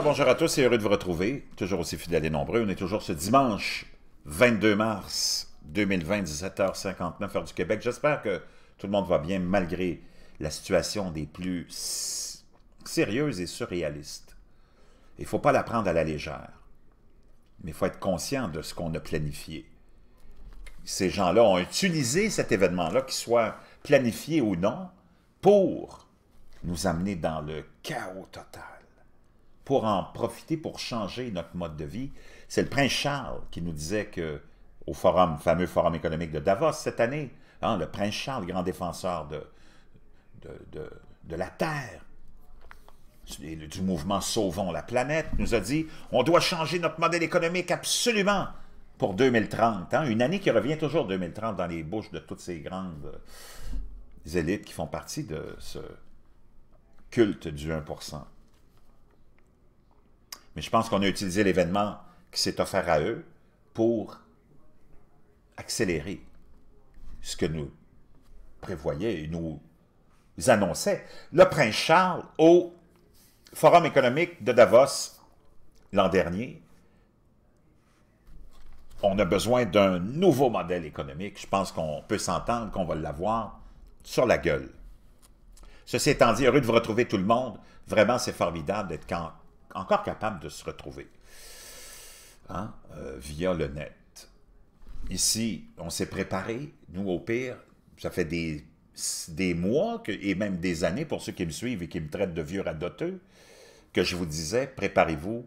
bonjour à tous et heureux de vous retrouver. Toujours aussi fidèles et nombreux. On est toujours ce dimanche 22 mars 2020, 17h59 heure du Québec. J'espère que tout le monde va bien malgré la situation des plus sérieuses et surréalistes. Il ne faut pas la prendre à la légère, mais il faut être conscient de ce qu'on a planifié. Ces gens-là ont utilisé cet événement-là, qu'il soit planifié ou non, pour nous amener dans le chaos total pour en profiter pour changer notre mode de vie. C'est le prince Charles qui nous disait que au forum, fameux forum économique de Davos cette année, hein, le prince Charles, grand défenseur de, la Terre, du, mouvement Sauvons la planète, nous a dit on doit changer notre modèle économique absolument pour 2030, hein. une année qui revient toujours 2030 dans les bouches de toutes ces grandes euh, élites qui font partie de ce culte du 1%. Mais je pense qu'on a utilisé l'événement qui s'est offert à eux pour accélérer ce que nous prévoyait et nous annonçait le prince Charles au Forum économique de Davos l'an dernier. On a besoin d'un nouveau modèle économique. Je pense qu'on peut s'entendre qu'on va l'avoir sur la gueule. Ceci étant dit, heureux de vous retrouver tout le monde. Vraiment, c'est formidable d'être encore capable de se retrouver hein, euh, via le net. Ici, on s'est préparé, nous au pire, ça fait des, des mois que, et même des années pour ceux qui me suivent et qui me traitent de vieux radoteux, que je vous disais, préparez-vous,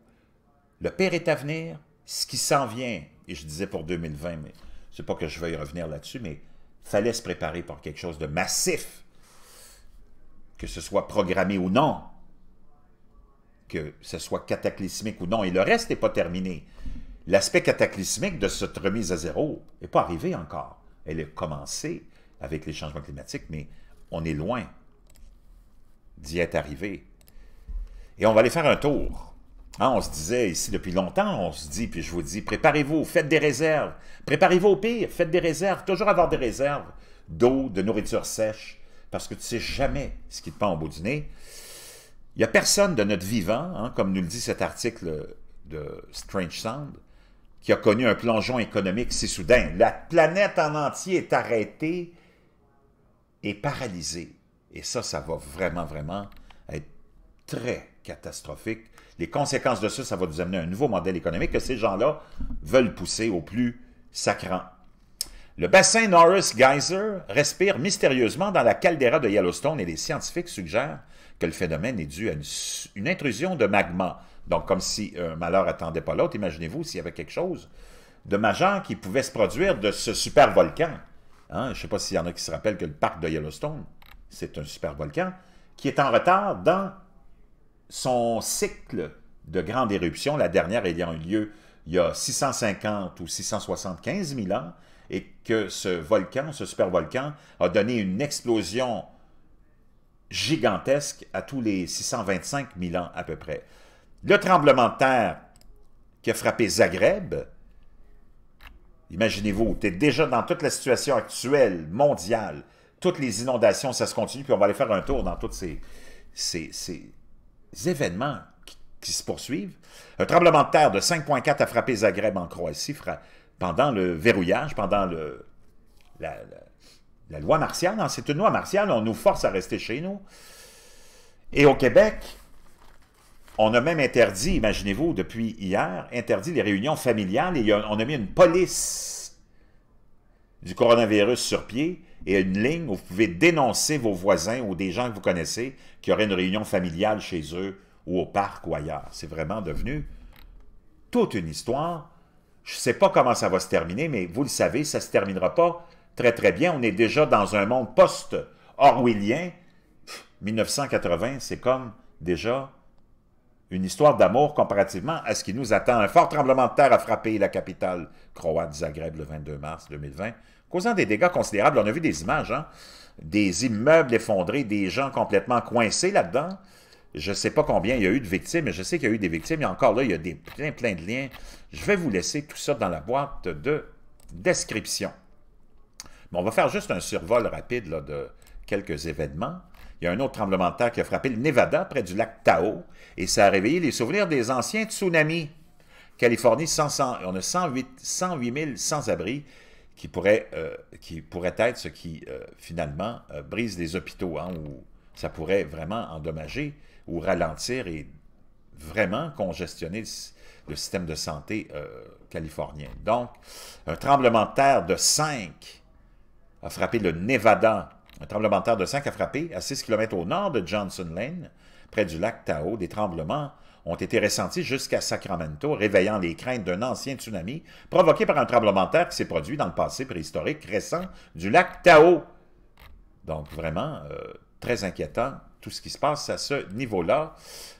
le pire est à venir, ce qui s'en vient, et je disais pour 2020, mais c'est pas que je veuille revenir là-dessus, mais fallait se préparer pour quelque chose de massif, que ce soit programmé ou non, que ce soit cataclysmique ou non. Et le reste n'est pas terminé. L'aspect cataclysmique de cette remise à zéro n'est pas arrivé encore. Elle est commencé avec les changements climatiques, mais on est loin d'y être arrivé. Et on va aller faire un tour. Hein, on se disait ici depuis longtemps, on se dit, puis je vous dis, préparez-vous, faites des réserves. Préparez-vous au pire, faites des réserves. Toujours avoir des réserves d'eau, de nourriture sèche, parce que tu ne sais jamais ce qui te pend au bout du nez n'y a personne de notre vivant, hein, comme nous le dit cet article de Strange Sound, qui a connu un plongeon économique si soudain. La planète en entier est arrêtée et paralysée. Et ça, ça va vraiment, vraiment être très catastrophique. Les conséquences de ça, ça va nous amener à un nouveau modèle économique que ces gens-là veulent pousser au plus sacrant. Le bassin Norris Geyser respire mystérieusement dans la caldeira de Yellowstone et les scientifiques suggèrent que le phénomène est dû à une, intrusion de magma. Donc, comme si un malheur attendait pas l'autre, imaginez-vous s'il y avait quelque chose de majeur qui pouvait se produire de ce super volcan. Hein, je ne sais pas s'il y en a qui se rappellent que le parc de Yellowstone, c'est un super volcan qui est en retard dans son cycle de grande éruption, la dernière ayant eu lieu il y a 650 ou 675 000 ans, et que ce volcan, ce super volcan a donné une explosion gigantesque à tous les 625 000 ans à peu près. Le tremblement de terre qui a frappé Zagreb, imaginez-vous, tu es déjà dans toute la situation actuelle, mondiale, toutes les inondations, ça se continue, puis on va aller faire un tour dans tous ces, ces, ces, événements qui, se poursuivent. Un tremblement de terre de 5,4 a frappé Zagreb en Croatie pendant le verrouillage, pendant le, la loi martiale, hein, c'est une loi martiale, on nous force à rester chez nous. Et au Québec, on a même interdit, imaginez-vous, depuis hier, interdit les réunions familiales et on a mis une police du coronavirus sur pied et une ligne où vous pouvez dénoncer vos voisins ou des gens que vous connaissez qui auraient une réunion familiale chez eux ou au parc ou ailleurs. C'est vraiment devenu toute une histoire. Je ne sais pas comment ça va se terminer, mais vous le savez, ça ne se terminera pas très, très bien. On est déjà dans un monde post-orwellien. 1980, c'est comme déjà une histoire d'amour comparativement à ce qui nous attend. Un fort tremblement de terre a frappé la capitale croate Zagreb le 22 mars 2020, causant des dégâts considérables. On a vu des images, hein. des immeubles effondrés, des gens complètement coincés là-dedans. Je ne sais pas combien il y a eu de victimes, mais je sais qu'il y a eu des victimes. Et encore là, il y a des plein, plein de liens. Je vais vous laisser tout ça dans la boîte de description on va faire juste un survol rapide de quelques événements. Il y a un autre tremblement de terre qui a frappé le Nevada, près du lac Tao, et ça a réveillé les souvenirs des anciens tsunamis. Californie, on a 108, 000 sans-abri qui, pourraient, euh, qui être ce qui, euh, finalement, euh, brise les hôpitaux, hein, où ça pourrait vraiment endommager ou ralentir et vraiment congestionner le, système de santé californien. Donc, un tremblement de terre de 5 a frappé le Nevada. Un tremblement de terre de 5 a frappé à 6 km au nord de Johnson Lane, près du lac Tao. Des tremblements ont été ressentis jusqu'à Sacramento, réveillant les craintes d'un ancien tsunami provoqué par un tremblement de terre qui s'est produit dans le passé préhistorique récent du lac Tao. Donc vraiment, euh, très inquiétant tout ce qui se passe à ce niveau-là.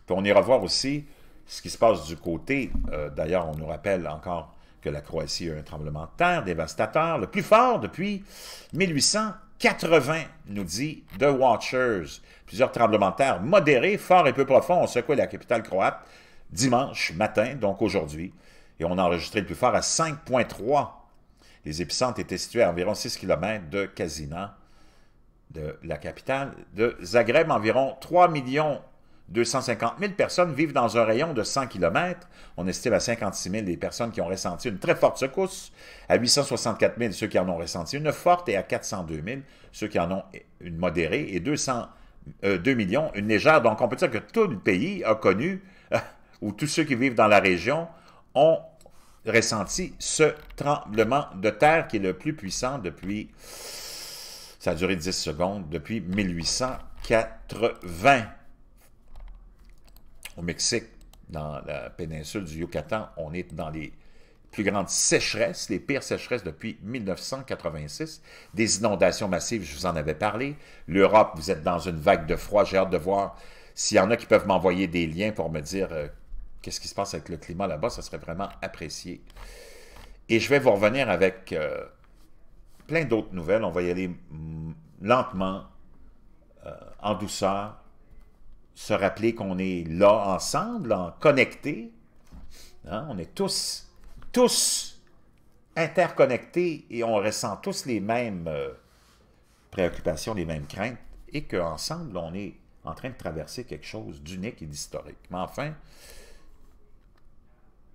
Puis on ira voir aussi ce qui se passe du côté, euh, d'ailleurs on nous rappelle encore que la Croatie a eu un tremblement de terre dévastateur, le plus fort depuis 1880, nous dit The Watchers. Plusieurs tremblements de terre modérés, forts et peu profonds ont secoué la capitale croate dimanche matin, donc aujourd'hui, et on a enregistré le plus fort à 5.3. Les épicentres étaient situés à environ 6 km de Casina, de la capitale de Zagreb, environ 3 millions 250 000 personnes vivent dans un rayon de 100 km. On estime à 56 000 les personnes qui ont ressenti une très forte secousse, à 864 000 ceux qui en ont ressenti une forte et à 402 000 ceux qui en ont une modérée et 200, 2 euh, millions une légère. Donc on peut dire que tout le pays a connu, euh, ou tous ceux qui vivent dans la région ont ressenti ce tremblement de terre qui est le plus puissant depuis, ça a duré 10 secondes, depuis 1880 au Mexique, dans la péninsule du Yucatan, on est dans les plus grandes sécheresses, les pires sécheresses depuis 1986, des inondations massives, je vous en avais parlé. L'Europe, vous êtes dans une vague de froid, j'ai hâte de voir s'il y en a qui peuvent m'envoyer des liens pour me dire euh, qu'est-ce qui se passe avec le climat là-bas, ça serait vraiment apprécié. Et je vais vous revenir avec euh, plein d'autres nouvelles, on va y aller mm, lentement, euh, en douceur, se rappeler qu'on est là ensemble, en connecté. Hein, on est tous, tous interconnectés et on ressent tous les mêmes euh, préoccupations, les mêmes craintes, et qu'ensemble, on est en train de traverser quelque chose d'unique et d'historique. Mais enfin,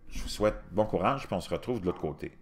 je vous souhaite bon courage, et on se retrouve de l'autre côté.